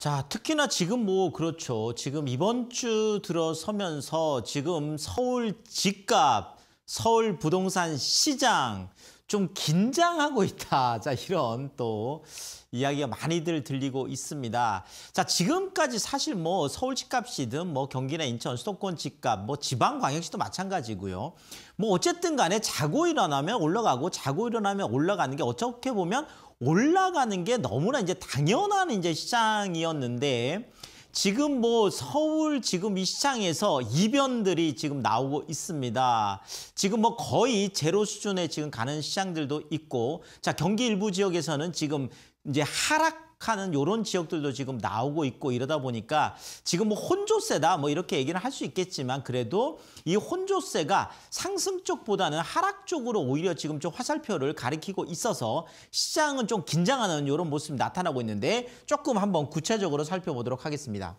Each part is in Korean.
자, 특히나 지금 뭐 그렇죠. 지금 이번 주 들어서면서 지금 서울 집값, 서울 부동산 시장 좀 긴장하고 있다. 자, 이런 또 이야기가 많이들 들리고 있습니다. 자, 지금까지 사실 뭐 서울 집값이든 뭐 경기나 인천, 수도권 집값, 뭐 지방 광역시도 마찬가지고요. 뭐 어쨌든 간에 자고 일어나면 올라가고 자고 일어나면 올라가는 게 어떻게 보면 올라가는 게 너무나 이제 당연한 이제 시장이었는데 지금 뭐 서울 지금 이 시장에서 이변들이 지금 나오고 있습니다. 지금 뭐 거의 제로 수준에 지금 가는 시장들도 있고 자 경기 일부 지역에서는 지금 이제 하락 하는 이런 지역들도 지금 나오고 있고 이러다 보니까 지금 뭐 혼조세다 뭐 이렇게 얘기는 할 수 있겠지만 그래도 이 혼조세가 상승 쪽보다는 하락 쪽으로 오히려 지금 좀 화살표를 가리키고 있어서 시장은 좀 긴장하는 이런 모습이 나타나고 있는데 조금 한번 구체적으로 살펴보도록 하겠습니다.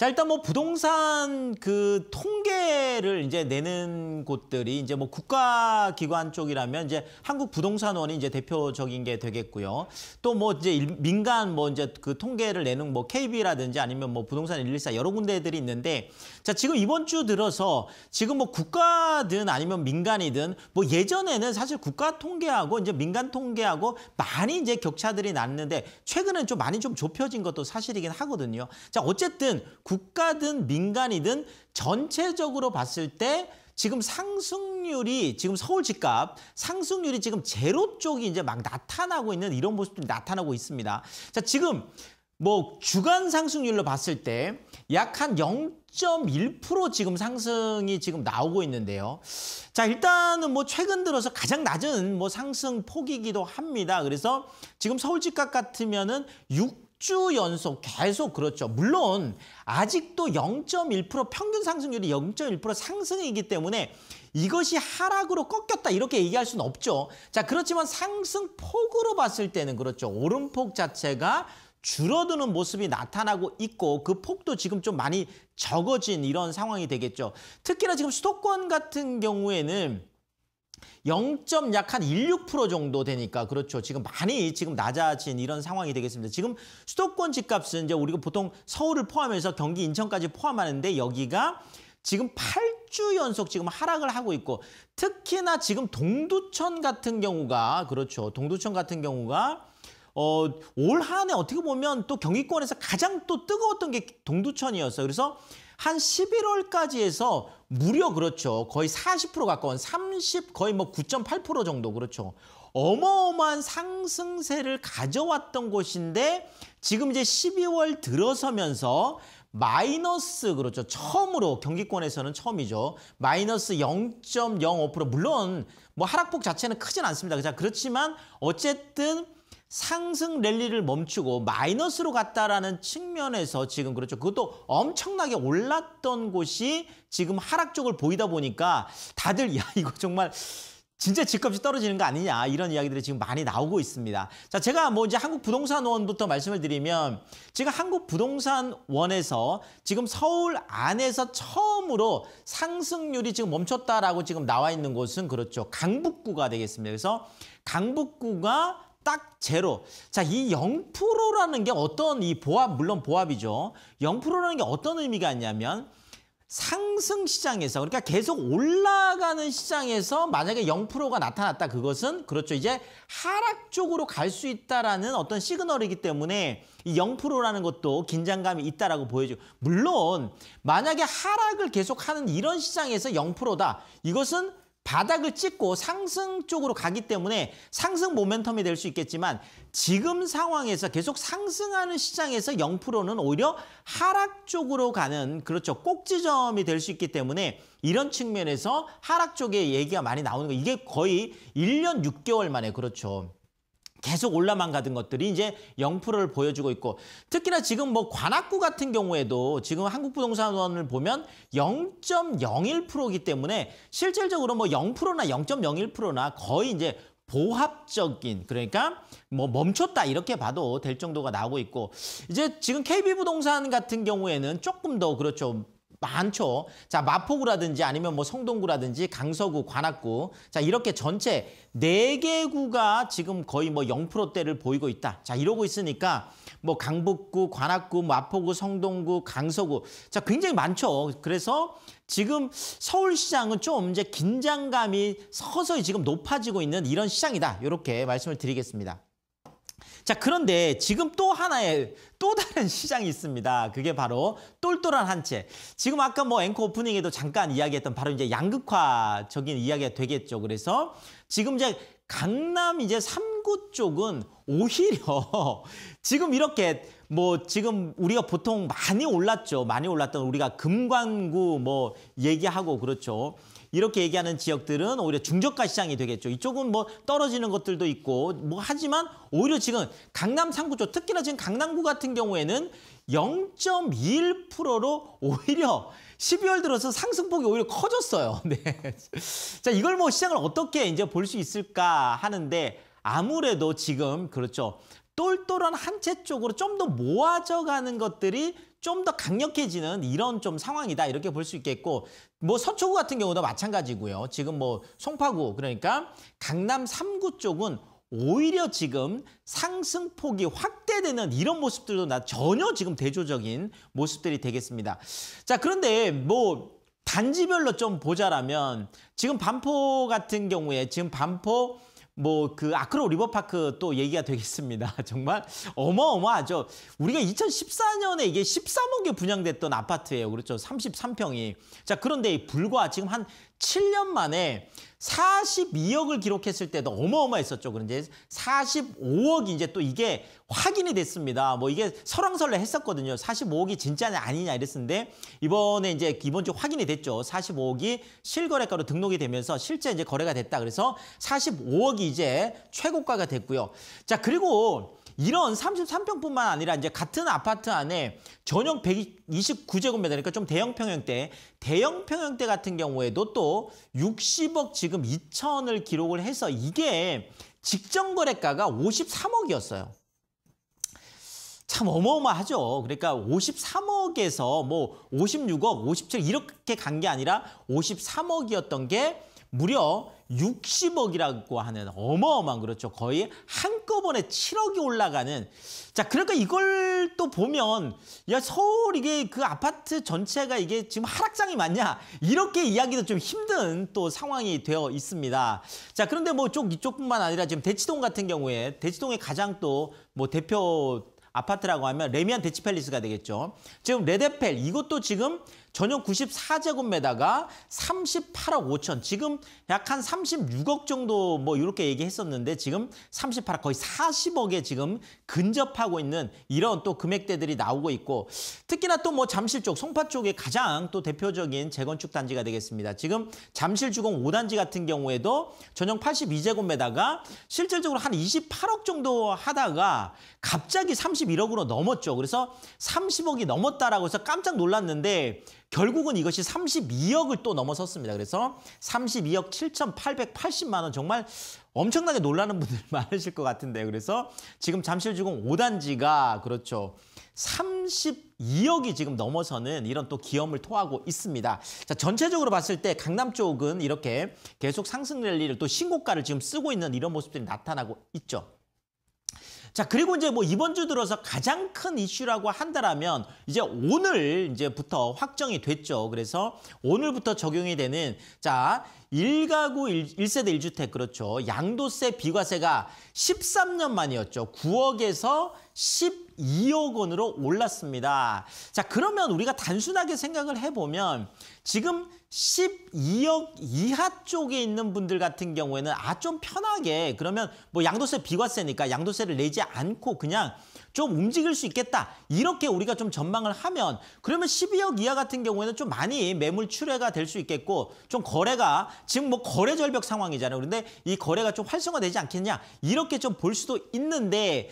자 일단 뭐 부동산 그 통계를 이제 내는 곳들이 이제 뭐 국가기관 쪽이라면 이제 한국 부동산원이 이제 대표적인 게 되겠고요. 또 뭐 이제 민간 뭐 이제 그 통계를 내는 뭐 KB라든지 아니면 뭐 부동산 114 여러 군데들이 있는데 자 지금 이번 주 들어서 지금 뭐 국가든 아니면 민간이든 뭐 예전에는 사실 국가 통계하고 이제 민간 통계하고 많이 이제 격차들이 났는데 최근엔 좀 많이 좀 좁혀진 것도 사실이긴 하거든요. 자 어쨌든 국가든 민간이든 전체적으로 봤을 때 지금 상승률이 지금 서울 집값 상승률이 지금 제로 쪽이 이제 막 나타나고 있는 이런 모습들이 나타나고 있습니다. 자, 지금 뭐 주간 상승률로 봤을 때 약 한 0.1% 지금 상승이 지금 나오고 있는데요. 자, 일단은 뭐 최근 들어서 가장 낮은 뭐 상승 폭이기도 합니다. 그래서 지금 서울 집값 같으면은 6 10주 연속 계속 그렇죠. 물론 아직도 0.1% 평균 상승률이 0.1% 상승이기 때문에 이것이 하락으로 꺾였다 이렇게 얘기할 수는 없죠. 자 그렇지만 상승폭으로 봤을 때는 그렇죠. 오름폭 자체가 줄어드는 모습이 나타나고 있고 그 폭도 지금 좀 많이 적어진 이런 상황이 되겠죠. 특히나 지금 수도권 같은 경우에는 0. 약한 16% 정도 되니까 그렇죠. 지금 많이 지금 낮아진 이런 상황이 되겠습니다. 지금 수도권 집값은 이제 우리가 보통 서울을 포함해서 경기 인천까지 포함하는데 여기가 지금 8주 연속 지금 하락을 하고 있고 특히나 지금 동두천 같은 경우가 그렇죠. 동두천 같은 경우가 어, 올 한해 어떻게 보면 또 경기권에서 가장 또 뜨거웠던 게 동두천이었어요. 그래서 한 11월까지 해서 무려 그렇죠. 거의 40% 가까운 30 거의 뭐 9.8% 정도 그렇죠. 어마어마한 상승세를 가져왔던 곳인데 지금 이제 12월 들어서면서 마이너스 그렇죠. 처음으로 경기권에서는 처음이죠. 마이너스 0.05% 물론 뭐 하락폭 자체는 크진 않습니다. 그렇지만 어쨌든 상승 랠리를 멈추고 마이너스로 갔다라는 측면에서 지금 그렇죠. 그것도 엄청나게 올랐던 곳이 지금 하락 쪽을 보이다 보니까 다들 야 이거 정말 진짜 집값이 떨어지는 거 아니냐 이런 이야기들이 지금 많이 나오고 있습니다. 자, 제가 뭐 이제 한국 부동산원부터 말씀을 드리면 지금 한국 부동산원에서 지금 서울 안에서 처음으로 상승률이 지금 멈췄다라고 지금 나와 있는 곳은 그렇죠. 강북구가 되겠습니다. 그래서 강북구가 딱 제로. 자, 이 0%라는 게 어떤 이 보합, 물론 보합이죠. 0%라는 게 어떤 의미가 있냐면 상승 시장에서 그러니까 계속 올라가는 시장에서 만약에 0%가 나타났다 그것은 그렇죠. 이제 하락 쪽으로 갈 수 있다라는 어떤 시그널이기 때문에 이 0%라는 것도 긴장감이 있다라고 보여지고 물론 만약에 하락을 계속하는 이런 시장에서 0%다. 이것은 바닥을 찍고 상승 쪽으로 가기 때문에 상승 모멘텀이 될 수 있겠지만 지금 상황에서 계속 상승하는 시장에서 0%는 오히려 하락 쪽으로 가는 그렇죠. 꼭지점이 될 수 있기 때문에 이런 측면에서 하락 쪽에 얘기가 많이 나오는 거 이게 거의 1년 6개월 만에 그렇죠. 계속 올라만 가던 것들이 이제 0%를 보여주고 있고 특히나 지금 뭐 관악구 같은 경우에도 지금 한국부동산원을 보면 0.01%이기 때문에 실질적으로 뭐 0%나 0.01%나 거의 이제 보합적인 그러니까 뭐 멈췄다 이렇게 봐도 될 정도가 나오고 있고 이제 지금 KB 부동산 같은 경우에는 조금 더 그렇죠 많죠. 자, 마포구라든지 아니면 뭐 성동구라든지 강서구, 관악구. 자, 이렇게 전체 네 개 구가 지금 거의 뭐 0%대를 보이고 있다. 자, 이러고 있으니까 뭐 강북구, 관악구, 마포구, 성동구, 강서구. 자, 굉장히 많죠. 그래서 지금 서울시장은 좀 이제 긴장감이 서서히 지금 높아지고 있는 이런 시장이다. 이렇게 말씀을 드리겠습니다. 자, 그런데 지금 또 하나의 또 다른 시장이 있습니다. 그게 바로 똘똘한 한 채. 지금 아까 뭐 앵커 오프닝에도 잠깐 이야기했던 바로 이제 양극화적인 이야기가 되겠죠. 그래서 지금 이제 강남 이제 3구 쪽은 오히려 지금 이렇게 뭐 지금 우리가 보통 많이 올랐죠. 많이 올랐던 우리가 금관구 뭐 얘기하고 그렇죠. 이렇게 얘기하는 지역들은 오히려 중저가 시장이 되겠죠. 이쪽은 뭐 떨어지는 것들도 있고 뭐 하지만 오히려 지금 강남 3구쪽 특히나 지금 강남구 같은 경우에는 0.21%로 오히려 12월 들어서 상승폭이 오히려 커졌어요. 네. 자, 이걸 뭐 시장을 어떻게 이제 볼 수 있을까 하는데 아무래도 지금 그렇죠. 똘똘한 한 채 쪽으로 좀 더 모아져 가는 것들이 좀더 강력해지는 이런 좀 상황이다 이렇게 볼 수 있겠고 뭐 서초구 같은 경우도 마찬가지고요. 지금 뭐 송파구 그러니까 강남 3구 쪽은 오히려 지금 상승폭이 확대되는 이런 모습들도 나 전혀 지금 대조적인 모습들이 되겠습니다. 자, 그런데 뭐 단지별로 좀 보자라면 지금 반포 같은 경우에 지금 반포 뭐그 아크로 리버파크 또 얘기가 되겠습니다. 정말 어마어마하죠. 우리가 2014년에 이게 13억에 분양됐던 아파트예요. 그렇죠. 33평이. 자, 그런데 불과 지금 한 7년 만에 42억을 기록했을 때도 어마어마했었죠. 그런데 45억이 이제 또 이게 확인이 됐습니다. 뭐 이게 설왕설래 했었거든요. 45억이 진짜냐 아니냐 이랬었는데 이번에 이제 이번 주 확인이 됐죠. 45억이 실거래가로 등록이 되면서 실제 이제 거래가 됐다. 그래서 45억이 이제 최고가가 됐고요. 자, 그리고 이런 33평뿐만 아니라 이제 같은 아파트 안에 전용 129제곱미터 그러니까 좀 대형 평형대 대형 평형대 같은 경우에도 또 60억 지금 2천을 기록을 해서 이게 직전 거래가가 53억이었어요. 참 어마어마하죠. 그러니까 53억에서 뭐 56억, 57 이렇게 간 게 아니라 53억이었던 게 무려 60억이라고 하는 어마어마한 그렇죠. 거의 한꺼번에 7억이 올라가는 자 그러니까 이걸 또 보면 야 서울 이게 그 아파트 전체가 이게 지금 하락장이 맞냐 이렇게 이야기도 좀 힘든 또 상황이 되어 있습니다. 자 그런데 뭐 쪽 이쪽뿐만 아니라 지금 대치동 같은 경우에 대치동의 가장 또 뭐 대표 아파트라고 하면 레미안 데치팰리스가 되겠죠. 지금 레데펠 이것도 지금 전용 94제곱미터가 38억 5천 지금 약 한 36억 정도 뭐 이렇게 얘기했었는데 지금 38억 거의 40억에 지금 근접하고 있는 이런 또 금액대들이 나오고 있고 특히나 또 뭐 잠실 쪽 송파 쪽에 가장 또 대표적인 재건축 단지가 되겠습니다. 지금 잠실 주공 5단지 같은 경우에도 전용 82제곱미터가 실질적으로 한 28억 정도 하다가 갑자기 30 31억으로 넘었죠. 그래서 30억이 넘었다라고 해서 깜짝 놀랐는데 결국은 이것이 32억을 또 넘어섰습니다. 그래서 32억 7,880만 원 정말 엄청나게 놀라는 분들 많으실 것 같은데 그래서 지금 잠실주공 5단지가 그렇죠. 32억이 지금 넘어서는 이런 또 기염을 토하고 있습니다. 자, 전체적으로 봤을 때 강남 쪽은 이렇게 계속 상승 랠리를 또 신고가를 지금 쓰고 있는 이런 모습들이 나타나고 있죠. 자, 그리고 이제 뭐 이번 주 들어서 가장 큰 이슈라고 한다라면 이제 오늘 이제부터 확정이 됐죠. 그래서 오늘부터 적용이 되는 자, 일가구일세대일주택 그렇죠. 양도세 비과세가 13년 만이었죠. 9억에서 10 2억 원으로 올랐습니다. 자, 그러면 우리가 단순하게 생각을 해보면 지금 12억 이하 쪽에 있는 분들 같은 경우에는 아 좀 편하게 그러면 뭐 양도세 비과세니까 양도세를 내지 않고 그냥 좀 움직일 수 있겠다 이렇게 우리가 좀 전망을 하면 그러면 12억 이하 같은 경우에는 좀 많이 매물 출회가 될 수 있겠고 좀 거래가 지금 뭐 거래 절벽 상황이잖아요 그런데 이 거래가 좀 활성화되지 않겠냐 이렇게 좀 볼 수도 있는데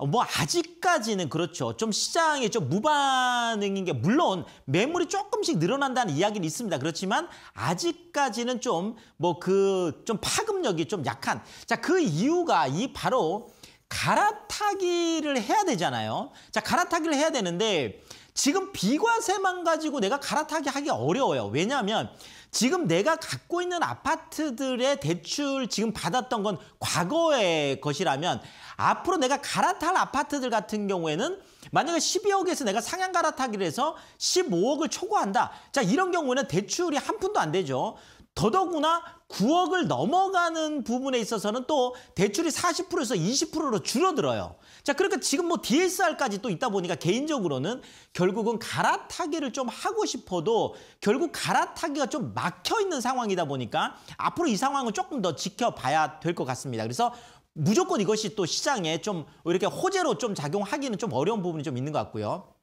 어, 뭐 아직까지는 그렇죠. 좀 시장에 좀 무반응인 게 물론 매물이 조금씩 늘어난다는 이야기는 있습니다. 그렇지만 아직까지는 좀 뭐 그좀 뭐 그 파급력이 좀 약한. 자, 그 이유가 이 바로 갈아타기를 해야 되잖아요. 자, 갈아타기를 해야 되는데 지금 비과세만 가지고 내가 갈아타기 하기 어려워요. 왜냐하면 지금 내가 갖고 있는 아파트들의 대출 지금 받았던 건 과거의 것이라면 앞으로 내가 갈아탈 아파트들 같은 경우에는 만약에 12억에서 내가 상향 갈아타기를 해서 15억을 초과한다. 자 이런 경우에는 대출이 한 푼도 안 되죠. 더더구나 9억을 넘어가는 부분에 있어서는 또 대출이 40%에서 20%로 줄어들어요. 자, 그러니까 지금 뭐 DSR까지 또 있다 보니까 개인적으로는 결국은 갈아타기를 좀 하고 싶어도 결국 갈아타기가 좀 막혀 있는 상황이다 보니까 앞으로 이 상황은 조금 더 지켜봐야 될 것 같습니다. 그래서 무조건 이것이 또 시장에 좀 이렇게 호재로 좀 작용하기는 좀 어려운 부분이 좀 있는 것 같고요.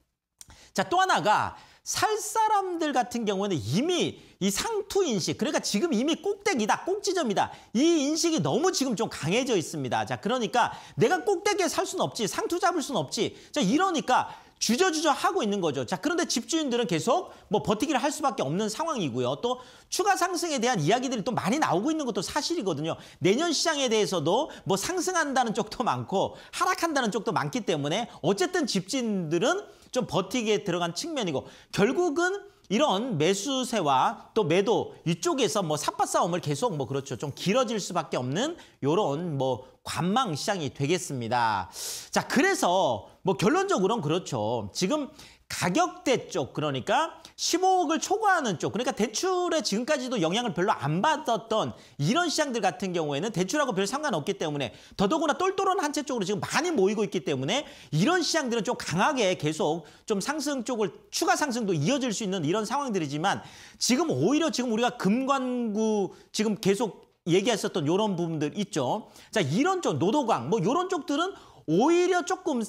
자, 또 하나가 살 사람들 같은 경우에는 이미 이 상투 인식, 그러니까 지금 이미 꼭대기다, 꼭지점이다. 이 인식이 너무 지금 좀 강해져 있습니다. 자, 그러니까 내가 꼭대기에 살 수는 없지, 상투 잡을 수는 없지. 자, 이러니까 주저주저 하고 있는 거죠. 자, 그런데 집주인들은 계속 뭐 버티기를 할 수밖에 없는 상황이고요. 또 추가 상승에 대한 이야기들이 또 많이 나오고 있는 것도 사실이거든요. 내년 시장에 대해서도 뭐 상승한다는 쪽도 많고 하락한다는 쪽도 많기 때문에 어쨌든 집주인들은 좀 버티기에 들어간 측면이고 결국은 이런 매수세와 또 매도 이쪽에서 뭐 삽바싸움을 계속 뭐 그렇죠. 좀 길어질 수밖에 없는 요런 뭐 관망 시장이 되겠습니다. 자, 그래서 뭐 결론적으로는 그렇죠. 지금 가격대 쪽 그러니까 15억을 초과하는 쪽 그러니까 대출에 지금까지도 영향을 별로 안 받았던 이런 시장들 같은 경우에는 대출하고 별 상관없기 때문에 더더구나 똘똘한 한 채 쪽으로 지금 많이 모이고 있기 때문에 이런 시장들은 좀 강하게 계속 좀 상승 쪽을 추가 상승도 이어질 수 있는 이런 상황들이지만 지금 오히려 지금 우리가 금관구 지금 계속 얘기했었던 이런 부분들 있죠. 자, 이런 쪽, 노도강, 뭐 이런 쪽들은 오히려 조금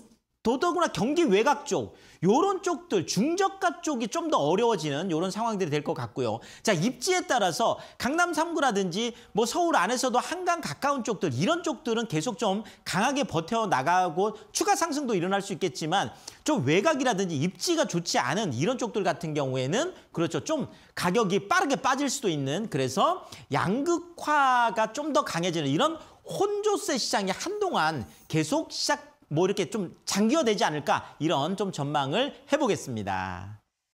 더더구나 경기 외곽 쪽, 요런 쪽들, 중저가 쪽이 좀 더 어려워지는 요런 상황들이 될 것 같고요. 자, 입지에 따라서 강남 3구라든지 뭐 서울 안에서도 한강 가까운 쪽들, 이런 쪽들은 계속 좀 강하게 버텨나가고 추가 상승도 일어날 수 있겠지만 좀 외곽이라든지 입지가 좋지 않은 이런 쪽들 같은 경우에는 그렇죠. 좀 가격이 빠르게 빠질 수도 있는 그래서 양극화가 좀 더 강해지는 이런 혼조세 시장이 한동안 계속 시작 뭐 이렇게 좀 장기화되지 않을까 이런 좀 전망을 해보겠습니다.